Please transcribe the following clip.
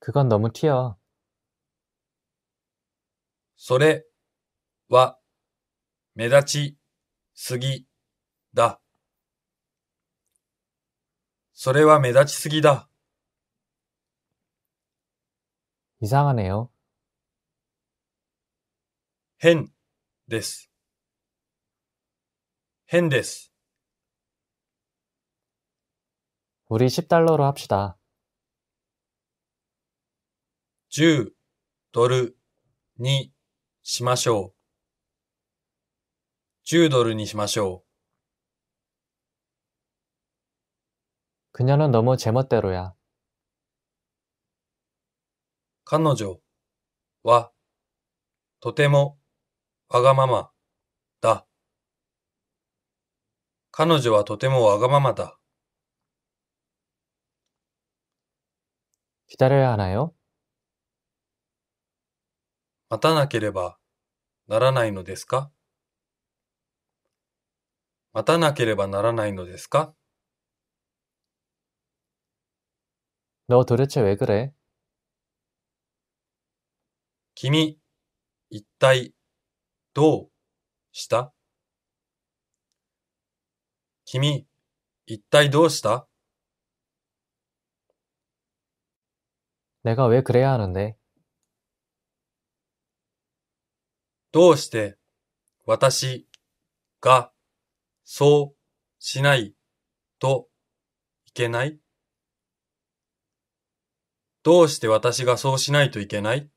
그건 너무 튀어. それは目立ちすぎだ。それは目立ちすぎだ。 이상하네요. 変です。変です。 우리 10달러로 합시다. 10ドルにしましょう。10ドルにしましょう。그녀는너무제멋대로야彼女はとてもわがままだ。彼女はとてもわがままだ。기다려야하나요待たなければならないのですか待たなければならないのですか너도대체왜그래君、一体、どうした君、一体どうした내가왜그래야하는데どうして私がそうしないといけないどうして私がそうしないといけない